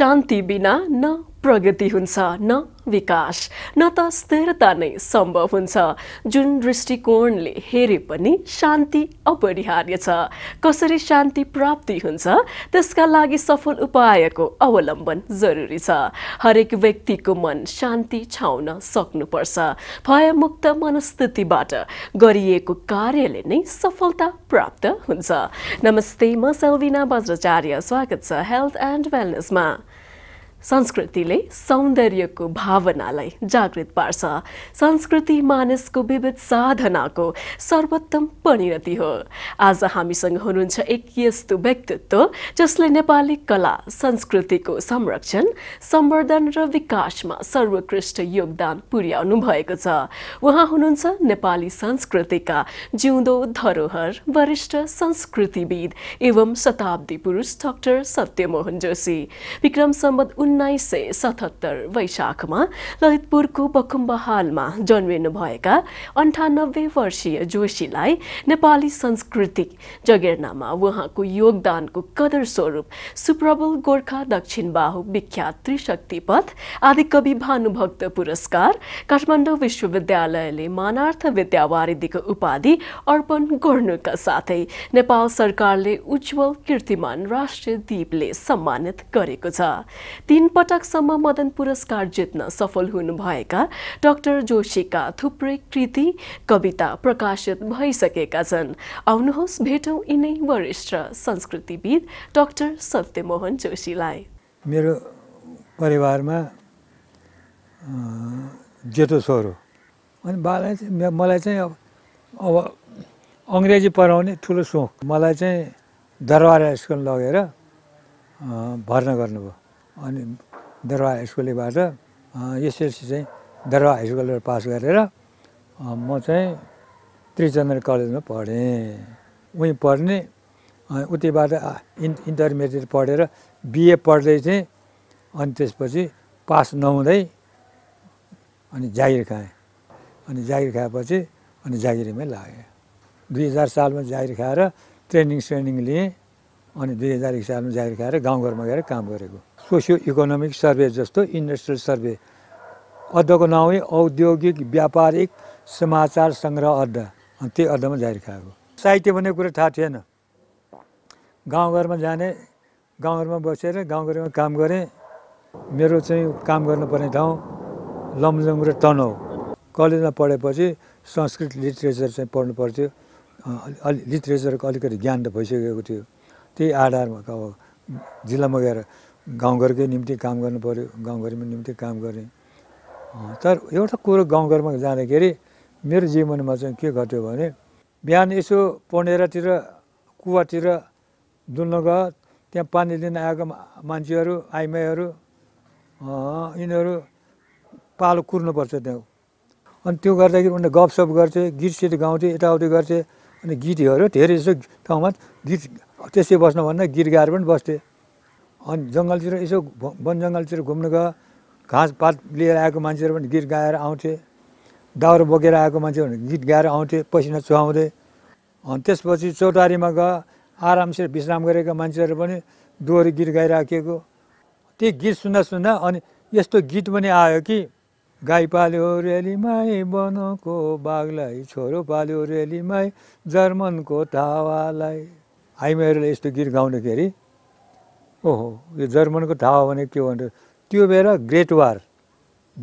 शान्ति बिना न प्रगति हुन्छ न विकास न त स्थिरता नै सम्भव हुन्छ जुन दृष्टिकोणले हेरे पनि शान्ति अपरिहार्य छ कसरी शान्ति प्राप्ति हुन्छ त्यसका लागि सफल उपायको अवलम्बन जरुरी छ हरेक व्यक्तिको मन शान्ति छाउन सक्नुपर्छ भयमुक्त मनस्थितिबाट गरिएको कार्यले नै सफलता प्राप्त हुन्छ नमस्ते म सल्विना बज्राचार्य स्वागत छ हेल्थ एन्ड वेलनेसमा संस्कृतिले सौन्दर्यको भावनालाई जागृत पार्छ संस्कृति मानिसको विविध साधनाको सर्वोत्तम परिणति हो आज हामीसँग हुनुहुन्छ एक यस्तो व्यक्तित्व जसले नेपाली कला संस्कृतिको संरक्षण सम्वर्धन र विकासमा सर्वोत्कृष्ट योगदान पुर्याउनु भएको छ उहाँ हुनुहुन्छ नेपाली संस्कृतिका जिउँदो धरोहर वरिष्ठ संस्कृतिविद एवं शताब्दी पुरुष डाक्टर सत्यमोहन जोशी विक्रम सम्बन्ध उन्नाइस सय सतहत्तर वैशाखमा ललितपुरको बकुम्बहालमा जन्मिनुभएका अन्ठानब्बे वर्षीय जोशीलाई नेपाली सांस्कृतिक जगेर्नामा उहाँको योगदानको कदर स्वरूप सुप्रबल गोर्खा दक्षिण बाहु विख्यात त्रिशक्ति पथ आदिकवि भानुभक्त पुरस्कार काठमाडौँ विश्वविद्यालयले मानार्थ विद्यावारिधिको उपाधि अर्पण गर्नुका साथै नेपाल सरकारले उज्जवल कीर्तिमान राष्ट्रिय दीपले सम्मानित गरेको छ तीन पटकसम्म मदन पुरस्कार जित्न सफल हुनुभएका डाक्टर जोशीका थुप्रै कृति कविता प्रकाशित भइसकेका छन् आउनुहोस् भेटौँ यिनै वरिष्ठ संस्कृतिविद डाक्टर सत्यमोहन जोशीलाई मेरो परिवारमा जेठो छोरो अनि बालाई चाहिँ मलाई चाहिँ अब अङ्ग्रेजी पढाउने ठुलो सोख मलाई चाहिँ दरबार स्कुल लगेर भर्ना गर्नुभयो अनि दरवा हाई स्कुलबाट एसएलसी चाहिँ दरवा हाई स्कुलबाट पास गरेर म चाहिँ त्रिचन्द्र कलेजमा पढेँ उहीँ पढ्ने उतिबाट इन् इन्टरमिडिएट पढेर बिए पढ्दै चाहिँ अनि त्यसपछि पास नहुँदै अनि जागिर खाएँ अनि जागिर खाएपछि अनि जागिरमै लागेँ दुई हजार सालमा जागिर खाएर ट्रेनिङ स्रेनिङ लिएँ अनि दुई हजार एक सालमा जागिर खाएर गाउँघरमा गएर काम गरेको सोसियो इकोनोमिक सर्वे जस्तो इन्डस्ट्रियल सर्वे अर्धको नाउँ औद्योगिक व्यापारिक समाचार सङ्ग्रह अड्डा अनि त्यही अड्डामा जागिर खाएको साहित्य भन्ने कुरो थाहा थिएन गाउँघरमा जाने गाउँघरमा बसेर गाउँघरमा काम गरेँ मेरो चाहिँ काम गर्नुपर्ने ठाउँ लमजङ र तनाउ कलेजमा पढेपछि संस्कृत लिट्रेचर चाहिँ पढ्नु पर्थ्यो अलि लिट्रेचरको अलिकति ज्ञान त भइसकेको थियो त्यही आधारमा अब जिल्लामा गएर गाउँघरकै निम्ति काम गर्नु पऱ्यो गाउँघरमा निम्ति काम गरेँ तर एउटा कुरो गाउँघरमा जाँदाखेरि मेरो जीवनमा चाहिँ के घट्यो भने बिहान यसो पनेरातिर कुवातिर डुल्न गयो त्यहाँ पानी लिन आएको मान्छेहरू आइमाईहरू यिनीहरू पालो कुर्नुपर्छ त्यहाँ अनि त्यो गर्दाखेरि उनीहरूले गफसप गर्थे गीतसित गाउँथे यताउति गर्थे अनि गीतहरू धेरै यसो ठाउँमा गीत त्यसै बस्न भन्दा गिर गाएर पनि बस्थेँ अनि जङ्गलतिर यसो वन जङ्गलतिर घुम्नु गयो घाँस पात लिएर आएको मान्छेहरू पनि गीत गाएर आउँथे दाउरो बोकेर आएको मान्छेहरू गीत गाएर आउँथे पसिना चुहाउँदै अनि त्यसपछि चौतारीमा गयो आरामसे विश्राम गरेका मान्छेहरू पनि दोहोरी गीत गाइराखेको त्यही गीत सुन्दा सुन्दा अनि यस्तो गीत पनि आयो कि गाई पाल्यो रेलीमाई बनको बाघलाई छोरो पाल्यो रेलीमाई जर्मनको तावालाई आइमाईहरूले यस्तो गीत गाउँदाखेरि ओहो यो जर्मनको थाहा हो भने के भन्छ त्यो बेला ग्रेट वार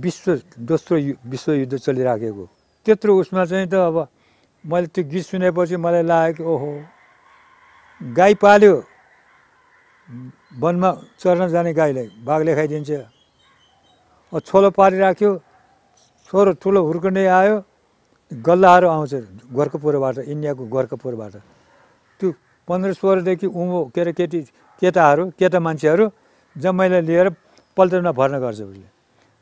विश्व दोस्रो विश्वयुद्ध चलिराखेको त्यत्रो उसमा चाहिँ त अब मैले त्यो गीत सुनेपछि मलाई लाग्यो कि ओहो गाई पाल्यो वनमा चर्न जाने गाईलाई बाघले खाइदिन्छ छोलो पारिराख्यो छोरो ठुलो हुर्कने आयो गल्लाहरू आउँछ गोर्खापुरबाट इन्डियाको गोर्खापुरबाट त्यो पन्ध्र सोह्रदेखि उँभो के अरे केटी केटाहरू केटा मान्छेहरू जम्मैलाई लिएर पल्टनमा भर्ना गर्छ उसले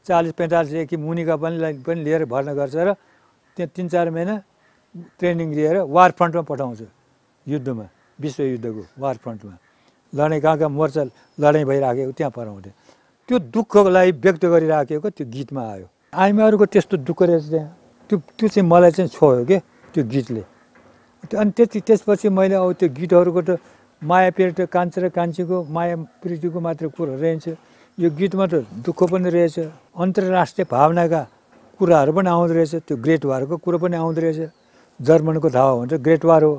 चालिस पैँतालिसदेखि मुनिका पनि पनि लिएर भर्ना गर्छ र त्यहाँ तिन चार महिना ट्रेनिङ लिएर वार फ्रन्टमा पठाउँछ युद्धमा विश्वयुद्धको वार फ्रन्टमा लडाइँ कहाँ कहाँ मोर्चा लडाइँ भइराखेको त्यहाँ पठाउँथे त्यो दुःखको लागि व्यक्त गरिराखेको त्यो गीतमा आयो आइमाहरूको त्यस्तो दुःख रहेछ त्यहाँ त्यो त्यो चाहिँ मलाई चाहिँ छोयो के त्यो गीतले अनि त्यति त्यसपछि मैले अब त्यो गीतहरूको त माया त कान्छ र कान्छीको माया प्रीतिको मात्र कुरोहरू रहेछ यो गीतमा त दुःख पनि रहेछ अन्तर्राष्ट्रिय भावनाका कुराहरू पनि आउँदो रहेछ त्यो ग्रेट वारको कुरो पनि आउँदो रहेछ जर्मनको धावा हुन्छ ग्रेट वार हो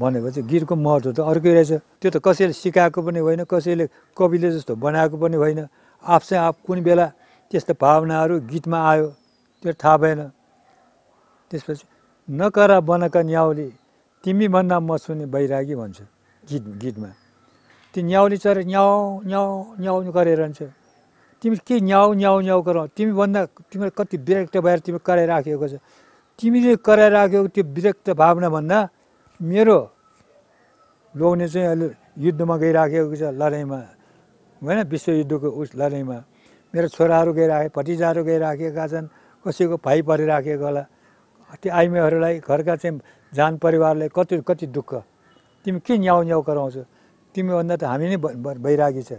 भनेपछि गीतको महत्त्व त अर्कै रहेछ त्यो त कसैले सिकाएको पनि होइन कसैले कविले जस्तो बनाएको पनि होइन आफसे आफ कुन बेला त्यस्तो भावनाहरू गीतमा आयो त्यो थाहा भएन त्यसपछि नकरा बनक न्याउली तिमीभन्दा म सुने बैरागी भन्छु गीत गीतमा त्यो न्याउली चरे न्याउ न्याउ न्याउ हुन्छ तिमी के न्याउ न्याउ न्याउ तिमी भन्दा तिमीलाई कति विरक्त भएर तिमी कराइराखेको छ तिमीले कराइराखेको त्यो विरक्त भावना भन्दा मेरो लोग्ने चाहिँ अहिले युद्धमा गइराखेको छ लडाइँमा होइन विश्वयुद्धको उस लडाइँमा मेरो छोराहरू गइराखे भतिजाहरू गइराखेका छन् कसैको भाइ परिराखेको होला त्यो आइमेहरूलाई घरका चाहिँ जान परिवारलाई कति कति दुःख तिमी के न्याउ न्याउ गराउँछौ तिमीभन्दा त हामी नै भइरहेको छ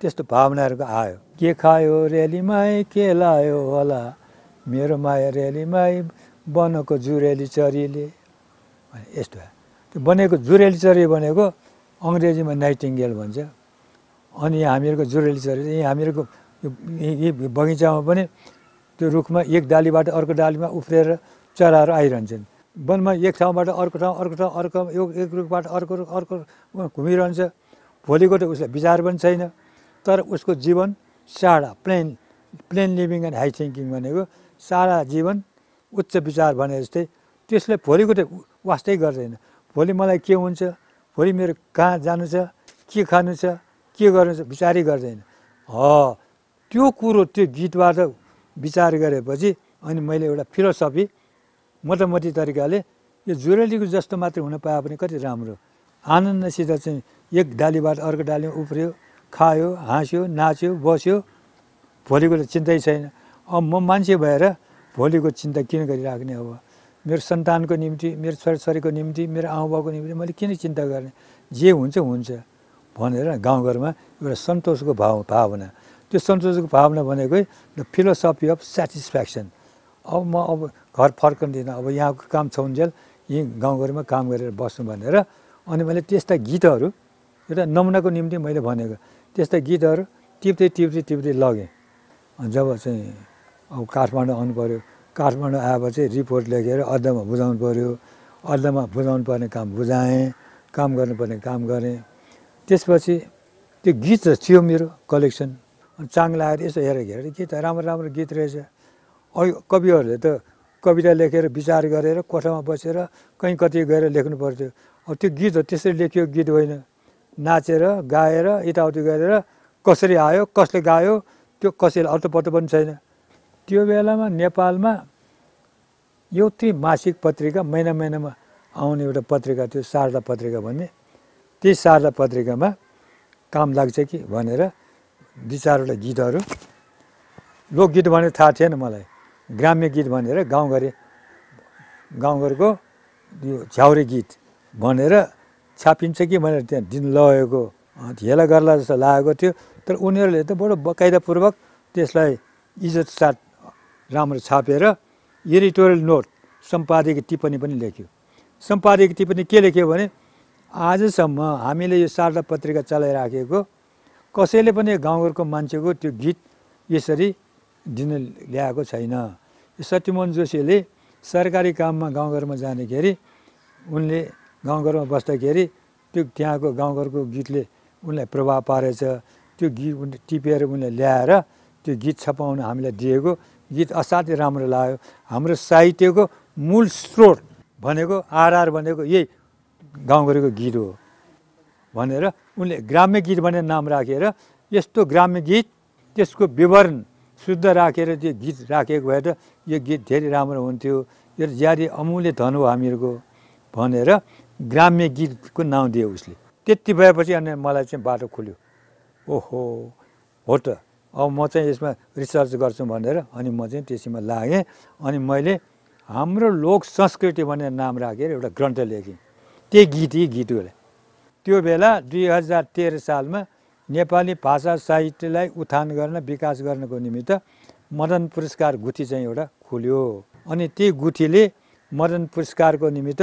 त्यस्तो भावनाहरूको आयो के खायो रेलीमै के लायो होला मेरो माया रेलीमै बनेको जुरेली चरीले यस्तो त्यो बनेको जुरेली चरी बनेको अङ्ग्रेजीमा नाइटिङ्गेल भन्छ अनि हामीहरूको जुरेली चरी यहाँ हामीहरूको बगैँचामा पनि त्यो रुखमा एक डालीबाट अर्को डालीमा उफ्रेर चराहरू आइरहन्छन् वनमा एक ठाउँबाट अर्को ठाउँ अर्को ठाउँ अर्को एक रुखबाट अर्को रुख अर्को घुमिरहन्छ भोलिको त उसलाई विचार पनि छैन तर उसको जीवन साडा plain plain living and high thinking भनेको सारा जीवन उच्च विचार भने जस्तै त्यसले भोलिको त वास्तै गर्दैन भोलि मलाई के हुन्छ भोलि मेरो कहाँ जानु छ के खानु छ के गर्नु छ विचारै गर्दैन ह त्यो कुरो त्यो गीतबाट विचार गरेपछि अनि मैले एउटा फिलोसफी मोटामोटी तरिकाले यो जुरेलीको जस्तो मात्रै हुन पाए भने कति राम्रो आनन्दसित चाहिँ एक डालीबाट अर्को डालीमा उफ्रियो खायो हाँस्यो नाच्यो बस्यो भोलिको त चिन्तै छैन अब म मान्छे भएर भोलिको चिन्ता किन गरिराख्ने अब मेरो सन्तानको निम्ति मेरो छोराछोरीको निम्ति मेरो आमाबाबुको निम्ति मैले किन चिन्ता गर्ने जे हुन्छ हुन्छ भनेर गाउँघरमा एउटा सन्तोषको भाव भावना त्यो सन्तोषको भावना भनेकै द फिलोसफी अफ सेटिस्फ्याक्सन अब म अब घर दिन अब यहाँको काम छ उन्जेल यहीँ गाउँघरमा काम गरेर बस्नु भनेर अनि मैले त्यस्ता गीतहरू एउटा नमुनाको निम्ति मैले भनेको त्यस्ता गीतहरू टिप्दै टिप्दै टिप्दै लगेँ जब चाहिँ अब काठमाडौँ आउनु पऱ्यो काठमाडौँ आएपछि रिपोर्ट लेखेर अर्धमा बुझाउनु पऱ्यो अर्धमा बुझाउनु पर्ने काम बुझाएँ काम गर्नुपर्ने काम गरेँ त्यसपछि त्यो गीत थियो मेरो कलेक्सन अनि चाङ लगाएर यसो हेरेर हेरेर गीत राम्रो राम्रो गीत रहेछ अहिले कविहरूले त कविता लेखेर विचार गरेर कोठामा बसेर कहीँ कति गएर लेख्नु पर्थ्यो अब त्यो गीत हो त्यसरी लेखियो गीत होइन नाचेर गाएर यताउति गरेर कसरी आयो कसले गायो त्यो कसैले अर्थ अटोपटो पनि छैन त्यो बेलामा नेपालमा एउटै मासिक पत्रिका महिना महिनामा आउने एउटा पत्रिका थियो शारदा पत्रिका भन्ने त्यही शारदा पत्रिकामा काम लाग्छ कि भनेर दुई चारवटा गीतहरू लोकगीत भनेर थाहा थिएन मलाई ग्राम्य गीत भनेर गाउँघरे गाउँघरको यो झ्याउरे गीत भनेर छापिन्छ कि भनेर त्यहाँ दिन लगेको हेला गर्ला जस्तो लागेको थियो तर उनीहरूले त बडो बकाइदापूर्वक त्यसलाई इज्जत साथ राम्रो छापेर एडिटोरियल नोट सम्पादकीय टिप्पणी पनि लेख्यो सम्पादकीय टिप्पणी के लेख्यो भने आजसम्म हामीले यो शारदा पत्रिका चलाइराखेको कसैले पनि गाउँघरको मान्छेको त्यो गीत यसरी दिन ल्याएको छैन सत्यमोहन जोशीले सरकारी काममा गाउँघरमा जाँदाखेरि उनले गाउँघरमा बस्दाखेरि त्यो त्यहाँको गाउँघरको गीतले उनलाई प्रभाव पारेछ त्यो गीत उनले टिपेर उनले ल्याएर त्यो गीत छपाउन हामीलाई दिएको गीत असाध्यै राम्रो लाग्यो हाम्रो साहित्यको मूल स्रोत भनेको आरआर भनेको यही गाउँघरको गीत हो भनेर उनले ग्राम्य गीत भनेर नाम राखेर यस्तो ग्राम्य गीत त्यसको विवरण शुद्ध राखेर त्यो गीत राखेको भए त यो गीत धेरै राम्रो हुन्थ्यो यो ज्यादै अमूल्य धन हो हामीहरूको भनेर ग्राम्य गीतको नाउँ दियो उसले त्यति भएपछि अनि मलाई चाहिँ बाटो खुल्यो ओहो हो त अब म चाहिँ यसमा रिसर्च गर्छु भनेर अनि म चाहिँ त्यसैमा लागेँ अनि मैले हाम्रो लोक संस्कृति भनेर नाम राखेर एउटा ग्रन्थ लेखेँ त्यही गीत यी गीत त्यो बेला दुई हजार तेह्र सालमा नेपाली भाषा साहित्यलाई उत्थान गर्न विकास गर्नको निमित्त मदन पुरस्कार गुठी चाहिँ एउटा खुल्यो अनि ती गुठीले मदन पुरस्कारको निमित्त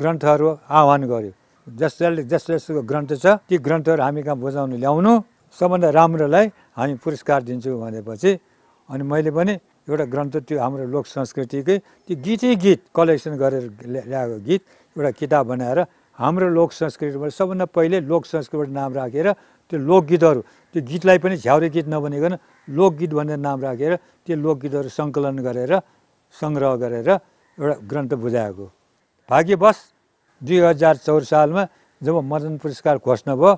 ग्रन्थहरू आह्वान गर्यो जसले जस जसको ग्रन्थ छ ती ग्रन्थहरू हामी कहाँ बुझाउनु ल्याउनु सबभन्दा राम्रोलाई हामी पुरस्कार दिन्छौँ भनेपछि अनि मैले पनि एउटा ग्रन्थ त्यो हाम्रो लोक संस्कृतिकै त्यो गीतै गीत कलेक्सन गरेर ल्याएको गीत एउटा किताब बनाएर हाम्रो लोक संस्कृतिबाट सबभन्दा पहिले लोक संस्कृतिबाट नाम राखेर त्यो लोकगीतहरू त्यो गीतलाई पनि झ्याउरे गीत नबनिकन लोकगीत भनेर नाम राखेर त्यो लोकगीतहरू सङ्कलन गरेर सङ्ग्रह गरेर एउटा ग्रन्थ बुझाएको भाग्यवश दुई हजार चौर सालमा जब मदन पुरस्कार घोषणा भयो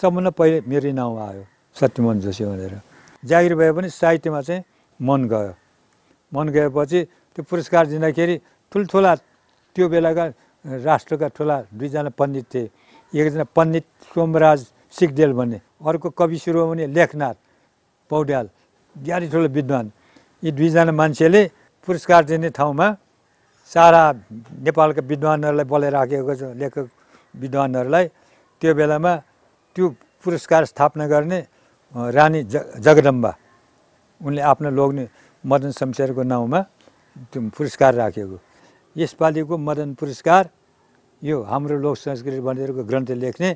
सबभन्दा पहिले मेरै नाउँ आयो सत्यमोहन जोशी भनेर जागिर भए पनि साहित्यमा चाहिँ मन गयो मन गएपछि त्यो पुरस्कार दिँदाखेरि ठुल्ठुला त्यो बेलाका राष्ट्रका ठुला दुईजना पण्डित थिए एकजना पण्डित सोमराज सिगदेल भन्ने अर्को कवि सुरु भने लेखनाथ पौड्याल ज्ञानी ठुलो विद्वान यी दुईजना मान्छेले पुरस्कार दिने ठाउँमा सारा नेपालका विद्वानहरूलाई बोलाइराखेको छ लेखक विद्वानहरूलाई त्यो बेलामा त्यो पुरस्कार स्थापना गर्ने रानी ज जगदम्बा उनले आफ्नो लोग्ने मदन शमशेरको नाउँमा त्यो पुरस्कार राखेको यसपालिको मदन पुरस्कार यो हाम्रो लोक संस्कृति भनेरको ग्रन्थ लेख्ने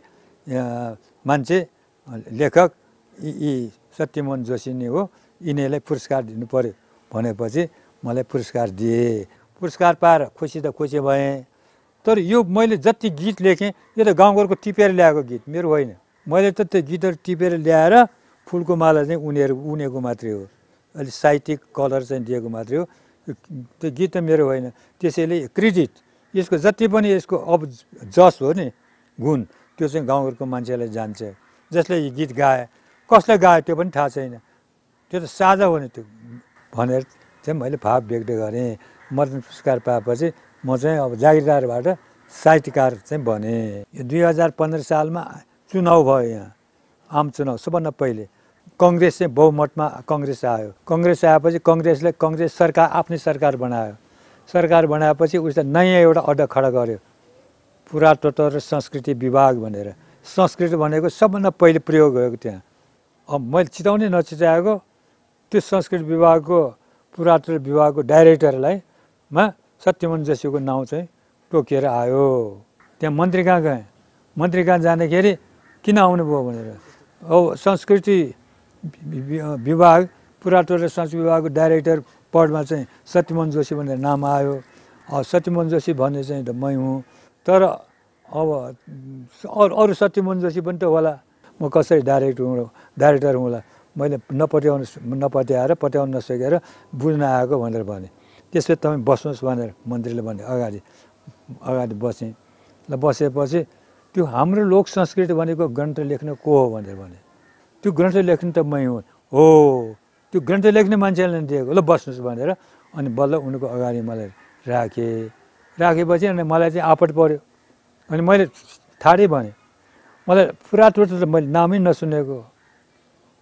मान्छे लेखक यी यी सत्यमोहन जोशी नै हो यिनीहरूलाई पुरस्कार दिनु पऱ्यो भनेपछि मलाई पुरस्कार दिए पुरस्कार पाएर खुसी त खुसी भएँ तर यो मैले जति गीत लेखेँ यो त गाउँघरको टिपेर ल्याएको गीत मेरो होइन मैले त त्यो गीतहरू टिपेर ल्याएर फुलको माला चाहिँ उनीहरू उनेको मात्रै हो अलिक साहित्यिक कलर चाहिँ दिएको मात्रै हो त्यो गीत त मेरो होइन त्यसैले क्रेडिट यसको जति पनि यसको अब जस हो नि गुण त्यो चाहिँ गाउँघरको मान्छेलाई जान्छ जसले यो गीत गाए कसले गायो त्यो पनि थाहा छैन त्यो त साझा हो नि त्यो भनेर चाहिँ मैले भाव व्यक्त गरेँ मर्दन पुरस्कार पाएपछि म चाहिँ अब जागिरदारबाट साहित्यकार चाहिँ बने यो दुई हजार पन्ध्र सालमा चुनाउ भयो यहाँ आम चुनाउ सबभन्दा पहिले कङ्ग्रेस चाहिँ बहुमतमा कङ्ग्रेस आयो कङ्ग्रेस आएपछि कङ्ग्रेसले कङ्ग्रेस सरकार आफ्नै सरकार बनायो सरकार बनाएपछि उसले नयाँ एउटा अड्डा खडा गर्यो पुरातत्व र संस्कृति विभाग भनेर संस्कृत भनेको सबभन्दा पहिले प्रयोग भएको त्यहाँ अब मैले चिताउने नचिताएको त्यो संस्कृत विभागको पुरातत्व विभागको डाइरेक्टरलाई मा सत्यमन जोशीको नाउँ चाहिँ टोकिएर आयो त्यहाँ मन्त्री कहाँ गएँ मन्त्री कहाँ जाँदाखेरि किन आउनुभयो भनेर हो संस्कृति विभाग पुरातत्व र संस्कृति विभागको डाइरेक्टर पदमा चाहिँ सत्यमोहन जोशी भनेर नाम आयो सत्यमोहन जोशी भन्ने चाहिँ त मै हुँ तर अब अरू अरू सत्यमन जोशी पनि त होला म कसरी डाइरेक्टर हुँ डाइरेक्टर हुँला मैले नपट्याउनु नपट्याएर पट्याउन नसकेर बुझ्न आएको भनेर भने त्यसपछि तपाईँ बस्नुहोस् भनेर मन्त्रीले भने अगाडि अगाडि बसेँ र बसेपछि त्यो हाम्रो लोक संस्कृति भनेको ग्रन्थ लेख्न को हो भनेर भने त्यो ग्रन्थ लेख्ने त मै हुँ हो त्यो ग्रन्थ लेख्ने मान्छेले दिएको ल बस्नुहोस् भनेर अनि बल्ल उनको अगाडि मलाई राखेँ राखेपछि अनि मलाई चाहिँ आपट पऱ्यो अनि मैले ठाडै भने मलाई पुरा त मैले नामै नसुनेको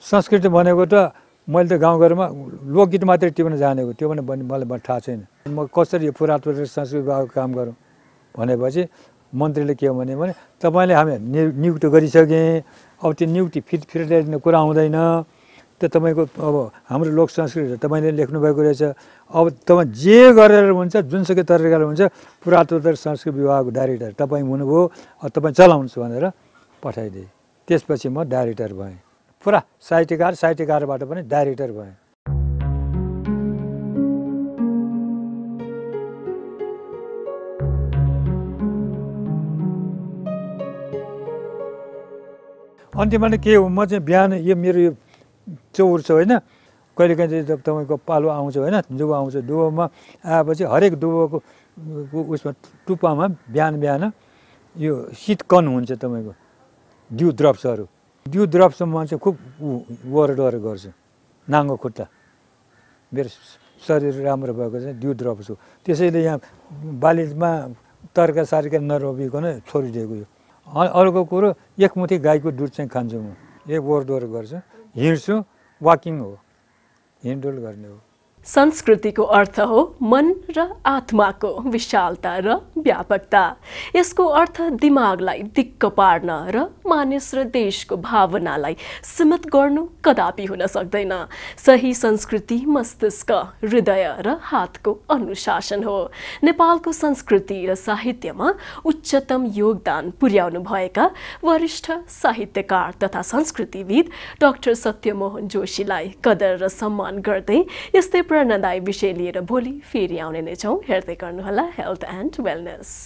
संस्कृत भनेको त मैले त गाउँघरमा लोकगीत मात्रै टिप्न जानेको त्यो पनि भने मलाई थाहा छैन म कसरी यो पुरातत्व विभागको काम गरौँ भनेपछि मन्त्रीले के भन्यो भने तपाईँले हामी नियुक्त गरिसकेँ अब त्यो नियुक्ति फिर् फिर्ने कुरा हुँदैन त तपाईँको अब हाम्रो लोक संस्कृति तपाईँले लेख्नुभएको रहेछ अब तपाईँ जे गरेर हुन्छ जुनसुकै तरिकाले हुन्छ पुरातत्व संस्कृति विभागको डाइरेक्टर तपाईँ हुनुभयो तपाईँ चलाउनुहोस् भनेर पठाइदिएँ त्यसपछि म डाइरेक्टर भएँ पुरा साहित्यकार साहित्यकारबाट पनि डाइरेक्टर भएँ अन्तिममा के हो म चाहिँ बिहान यो मेरो यो त्यो उठ्छ होइन कहिले कहिले जब तपाईँको पालो आउँछ होइन डुबो आउँछ डुबोमा आएपछि हरेक डुबोको उसमा टुप्पामा बिहान बिहान यो शीतकन हुन्छ तपाईँको डिउ द्रप्सहरू डिउ ड्रप्स चाहिँ खुब वर डर गर्छ नाङ्गो खुट्टा मेरो शरीर राम्रो भएको चाहिँ डिउ ड्रप्स हो त्यसैले यहाँ बालीमा तर्का सार्का नरोपिकन छोडिदिएको यो अर्को कुरो एकमुठी गाईको दुध चाहिँ खान्छु म एक वर गर्छु हिँड्छु वॉकिंग हो हिँडडुल करने हो संस्कृतिको अर्थ हो मन र आत्माको विशालता र व्यापकता यसको अर्थ दिमागलाई दिक्क पार्न र मानिस र देशको भावनालाई सीमित गर्नु कदापि हुन सक्दैन सही संस्कृति मस्तिष्क हृदय र हातको अनुशासन हो नेपालको संस्कृति र साहित्यमा उच्चतम योगदान पुर्याउनु भएका वरिष्ठ साहित्यकार तथा संस्कृतिविद डाक्टर सत्यमोहन जोशीलाई कदर र सम्मान गर्दै यस्तै प्रेरणादायी विषय लिएर भोलि फेरि आउने नै छौँ हेर्दै गर्नुहोला हेल्थ एन्ड वेलनेस